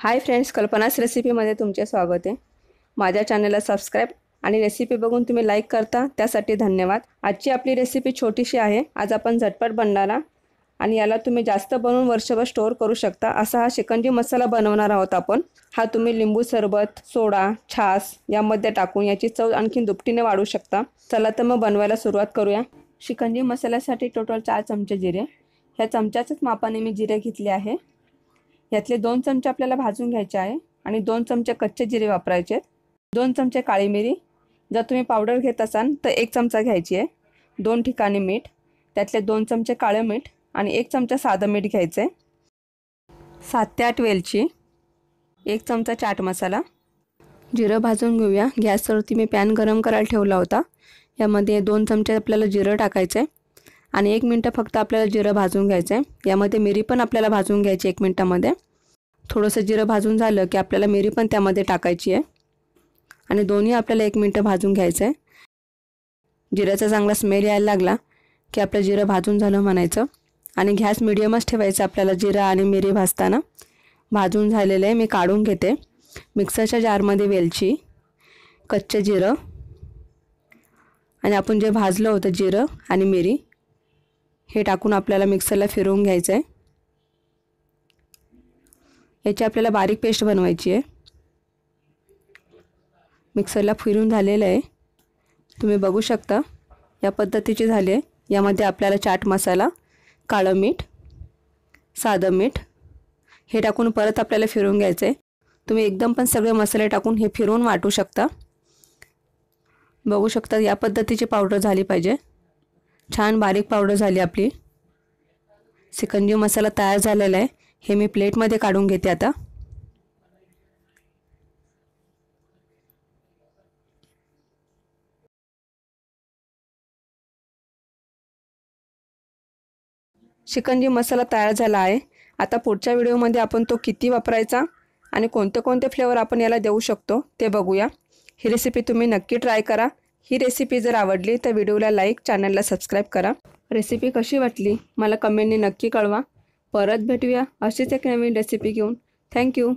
hi friends कल्पनास रेसिपीमध्ये तुमचे स्वागत आहे माझ्या चॅनलला सबस्क्राईब आणि रेसिपी बघून तुम्ही लाईक करता त्यासाठी धन्यवाद आजची आपली रेसिपी छोटीशी आहे आज आपण झटपट बनणारा आणि याला तुम्ही जास्त बनवून वर्षभर स्टोअर करू शकता असा हा शिकंजी मसाला बनवणार आहोत आपण हा तुम्ही लिंबू सरबत सोडा छास यामध्ये टाकून याची चव आणखी दुपटीने वाढू शकता चला तर मग बनवायला सुरुवात करूया शिकंजी मसाल्यासाठी टोटल चार चमचे जिरे ह्या चमच्याच्याच मापाने मी जिरे घेतले आहे यातले दोन चमचे आपल्याला भाजून घ्यायचे आहे आणि दोन चमचे कच्चे जिरे वापरायचे आहेत दोन चमचे काळी मिरी जर तुम्ही पावडर घेत असाल तर एक चमचा घ्यायची आहे दोन ठिकाणी मीठ त्यातले दोन चमचे काळं मीठ आणि एक चमचा साधं मीठ घ्यायचं आहे सात ते आठ वेलची एक चमचा चाट मसाला जिरं भाजून घेऊया गॅसवरती मी पॅन गरम करायला ठेवला होता यामध्ये दोन चमचे आपल्याला जिरं टाकायचं आहे आणि एक मिनटं फक्त आपल्याला जिरं भाजून घ्यायचं आहे यामध्ये मिरी पण आपल्याला भाजून घ्यायची एक मिनटामध्ये थोडंसं जिरं भाजून झालं की आपल्याला मिरी पण त्यामध्ये टाकायची आहे आणि दोन्ही आपल्याला एक मिनटं भाजून घ्यायचं आहे जिऱ्याचा चांगला स्मेल यायला लागला की आपलं जिरं भाजून झालं म्हणायचं आणि गॅस मिडियमच ठेवायचं आपल्याला जिरं आणि मिरी भाजताना भाजून झालेलं आहे मी काढून घेते मिक्सरच्या जारमध्ये वेलची कच्चं जिरं आणि आपण जे भाजलं होतं जिरं आणि मिरी हे टाकून आपल्याला मिक्सरला फिरवून घ्यायचं आहे याची आपल्याला बारीक पेस्ट बनवायची आहे मिक्सरला फिरून झालेलं आहे तुम्ही बघू शकता या पद्धतीची झाली आहे यामध्ये आपल्याला चाट मसाला काळं मीठ साधं मीठ हे टाकून परत आपल्याला फिरवून घ्यायचं आहे तुम्ही एकदम पण सगळे मसाले टाकून हे फिरवून वाटू शकता बघू शकता या पद्धतीची पावडर झाली पाहिजे छान बारीक पावडर झाली आपली सिकंजी मसाला तयार झालेला आहे हे मी प्लेटमध्ये काढून घेते आता सिकंजी मसाला तयार झाला आहे आता पुढच्या व्हिडिओमध्ये आपण तो किती वापरायचा आणि कोणते कोणते फ्लेवर आपण याला देऊ शकतो ते बघूया ही रेसिपी तुम्ही नक्की ट्राय करा ही रेसिपी जर आवडली तर व्हिडिओला लाईक चॅनलला सबस्क्राईब करा रेसिपी कशी वाटली मला कमेंटने नक्की कळवा परत भेटूया अशीच एक नवीन रेसिपी घेऊन थँक्यू